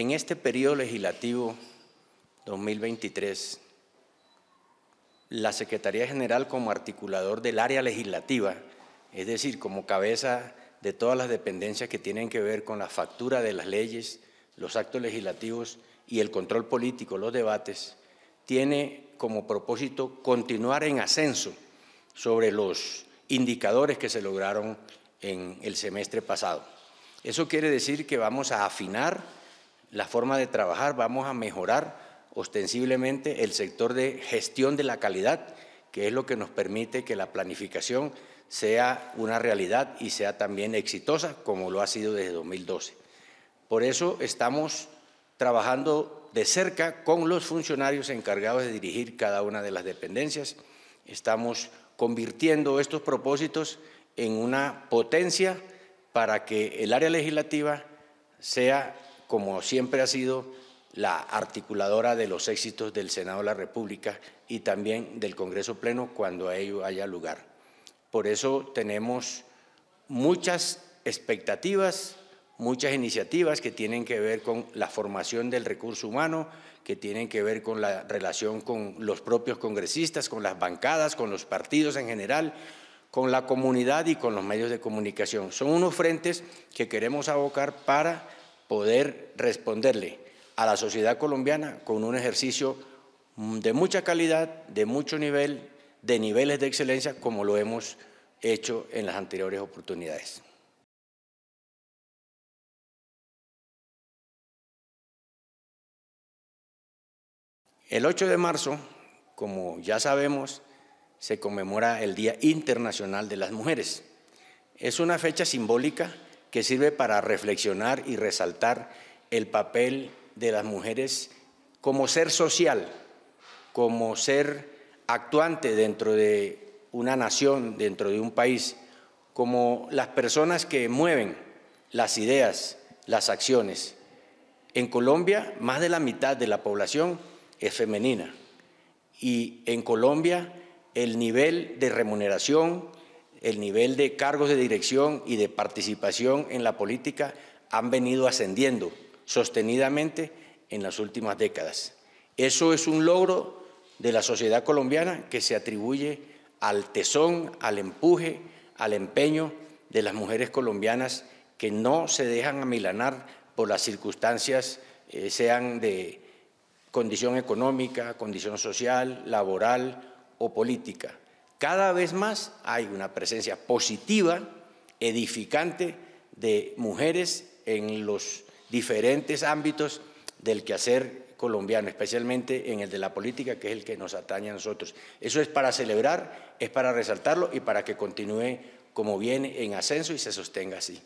en este periodo legislativo 2023, la Secretaría General como articulador del área legislativa, es decir, como cabeza de todas las dependencias que tienen que ver con la factura de las leyes, los actos legislativos y el control político, los debates, tiene como propósito continuar en ascenso sobre los indicadores que se lograron en el semestre pasado. Eso quiere decir que vamos a afinar la forma de trabajar, vamos a mejorar ostensiblemente el sector de gestión de la calidad, que es lo que nos permite que la planificación sea una realidad y sea también exitosa, como lo ha sido desde 2012. Por eso estamos trabajando de cerca con los funcionarios encargados de dirigir cada una de las dependencias. Estamos convirtiendo estos propósitos en una potencia para que el área legislativa sea como siempre ha sido la articuladora de los éxitos del Senado de la República y también del Congreso Pleno cuando a ello haya lugar. Por eso tenemos muchas expectativas, muchas iniciativas que tienen que ver con la formación del recurso humano, que tienen que ver con la relación con los propios congresistas, con las bancadas, con los partidos en general, con la comunidad y con los medios de comunicación. Son unos frentes que queremos abocar para poder responderle a la sociedad colombiana con un ejercicio de mucha calidad, de mucho nivel, de niveles de excelencia, como lo hemos hecho en las anteriores oportunidades. El 8 de marzo, como ya sabemos, se conmemora el Día Internacional de las Mujeres. Es una fecha simbólica que sirve para reflexionar y resaltar el papel de las mujeres como ser social, como ser actuante dentro de una nación, dentro de un país, como las personas que mueven las ideas, las acciones. En Colombia, más de la mitad de la población es femenina y en Colombia el nivel de remuneración, el nivel de cargos de dirección y de participación en la política han venido ascendiendo sostenidamente en las últimas décadas. Eso es un logro de la sociedad colombiana que se atribuye al tesón, al empuje, al empeño de las mujeres colombianas que no se dejan amilanar por las circunstancias, eh, sean de condición económica, condición social, laboral o política. Cada vez más hay una presencia positiva, edificante de mujeres en los diferentes ámbitos del quehacer colombiano, especialmente en el de la política, que es el que nos atañe a nosotros. Eso es para celebrar, es para resaltarlo y para que continúe como viene en ascenso y se sostenga así.